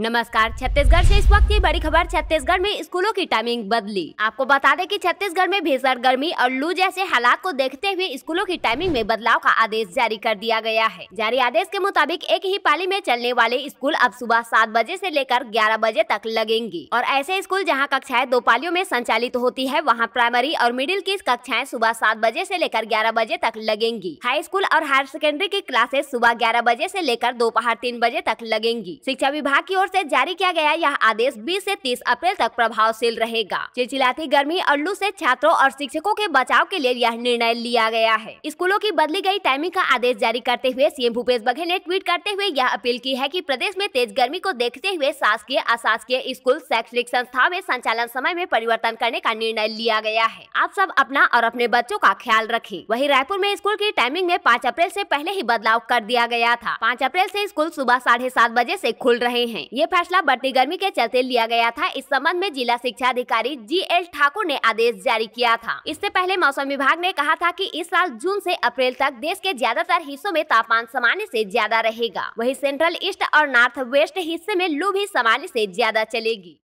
नमस्कार छत्तीसगढ़ से इस वक्त की बड़ी खबर छत्तीसगढ़ में स्कूलों की टाइमिंग बदली आपको बता दें कि छत्तीसगढ़ में भीषण गर्मी और लू जैसे हालात को देखते हुए स्कूलों की टाइमिंग में बदलाव का आदेश जारी कर दिया गया है जारी आदेश के मुताबिक एक ही पाली में चलने वाले स्कूल अब सुबह सात बजे ऐसी लेकर ग्यारह बजे तक लगेंगी और ऐसे स्कूल जहाँ कक्षाएं दो पालियों में संचालित होती है वहाँ प्राइमरी और मिडिल की कक्षाएं सुबह सात बजे ऐसी लेकर ग्यारह बजे तक लगेंगी हाई स्कूल और हायर सेकेंडरी की क्लासेस सुबह ग्यारह बजे ऐसी लेकर दोपहर तीन बजे तक लगेंगी शिक्षा विभाग की ओर से जारी किया गया यह आदेश 20 से 30 अप्रैल तक प्रभावशील रहेगा चिलचिलाती गर्मी और लू ऐसी छात्रों और शिक्षकों के बचाव के लिए यह निर्णय लिया गया है स्कूलों की बदली गयी टाइमिंग का आदेश जारी करते हुए सीएम भूपेश बघेल ने ट्वीट करते हुए यह अपील की है की प्रदेश में तेज गर्मी को देखते हुए शासकीय अशासकीय स्कूल शैक्षणिक संस्थाओं में संचालन समय में परिवर्तन करने का निर्णय लिया गया है आप सब अपना और अपने बच्चों का ख्याल रखें वहीं रायपुर में स्कूल की टाइमिंग में पाँच अप्रैल ऐसी पहले ही बदलाव कर दिया गया था पाँच अप्रैल ऐसी स्कूल सुबह साढ़े सात बजे ऐसी खुल रहे हैं ये फैसला बढ़ती गर्मी के चलते लिया गया था इस संबंध में जिला शिक्षा अधिकारी जी एल ठाकुर ने आदेश जारी किया था इससे पहले मौसम विभाग ने कहा था कि इस साल जून से अप्रैल तक देश के ज्यादातर हिस्सों में तापमान सामान्य से ज्यादा रहेगा वहीं सेंट्रल ईस्ट और नॉर्थ वेस्ट हिस्से में लू भी सामान्य से ज्यादा चलेगी